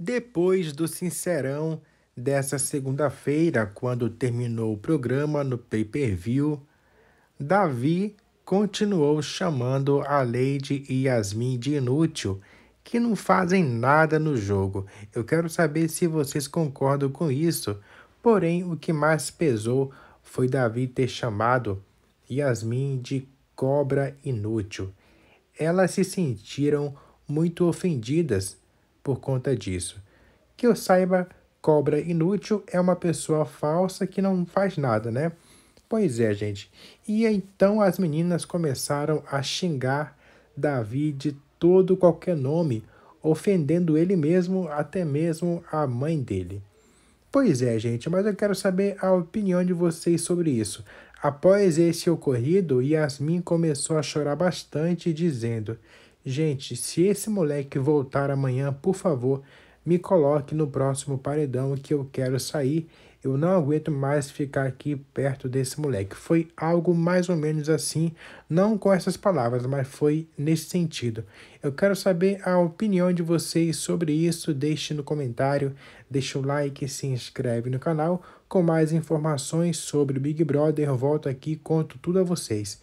Depois do Sincerão dessa segunda-feira, quando terminou o programa no pay per view, Davi continuou chamando a Lady e Yasmin de inútil, que não fazem nada no jogo. Eu quero saber se vocês concordam com isso. Porém, o que mais pesou foi Davi ter chamado Yasmin de cobra inútil. Elas se sentiram muito ofendidas por conta disso. Que eu saiba, cobra inútil é uma pessoa falsa que não faz nada, né? Pois é, gente. E então as meninas começaram a xingar Davi de todo qualquer nome, ofendendo ele mesmo, até mesmo a mãe dele. Pois é, gente, mas eu quero saber a opinião de vocês sobre isso. Após esse ocorrido, Yasmin começou a chorar bastante, dizendo: Gente, se esse moleque voltar amanhã, por favor, me coloque no próximo paredão que eu quero sair. Eu não aguento mais ficar aqui perto desse moleque. Foi algo mais ou menos assim, não com essas palavras, mas foi nesse sentido. Eu quero saber a opinião de vocês sobre isso. Deixe no comentário, deixe o like, se inscreve no canal. Com mais informações sobre Big Brother, volto aqui e conto tudo a vocês.